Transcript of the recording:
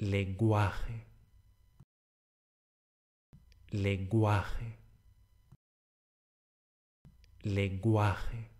lenguaje, lenguaje, lenguaje.